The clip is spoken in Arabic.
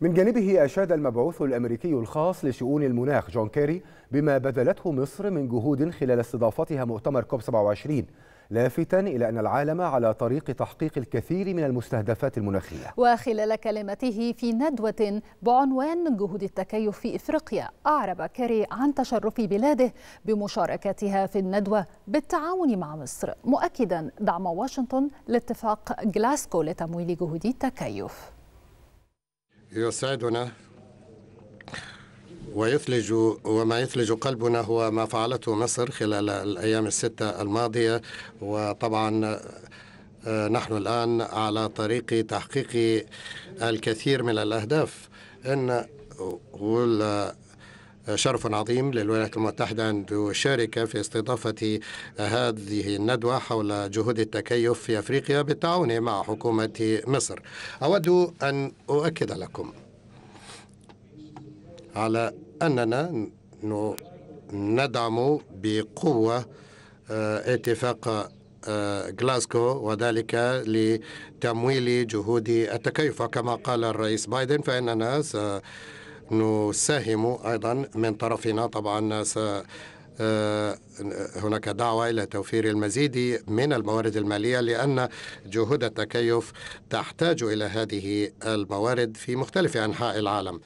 من جانبه أشاد المبعوث الأمريكي الخاص لشؤون المناخ جون كيري بما بذلته مصر من جهود خلال استضافتها مؤتمر كوب 27 لافتا إلى أن العالم على طريق تحقيق الكثير من المستهدفات المناخية وخلال كلمته في ندوة بعنوان جهود التكيف في إفريقيا أعرب كيري عن تشرف بلاده بمشاركتها في الندوة بالتعاون مع مصر مؤكدا دعم واشنطن لاتفاق جلاسكو لتمويل جهود التكيف يسعدنا ويثلج وما يثلج قلبنا هو ما فعلته مصر خلال الأيام الستة الماضية وطبعا آه، نحن الآن على طريق تحقيق الكثير من الأهداف إن شرف عظيم للولايات المتحدة أن تشارك في استضافة هذه الندوة حول جهود التكيف في أفريقيا بالتعاون مع حكومة مصر أود أن أؤكد لكم على أننا ندعم بقوة آه، اتفاق آه، غلاسكو وذلك لتمويل جهود التكيف كما قال الرئيس بايدن فإننا س نساهم أيضا من طرفنا طبعا س آه، هناك دعوة إلى توفير المزيد من الموارد المالية لأن جهود التكيف تحتاج إلى هذه الموارد في مختلف أنحاء العالم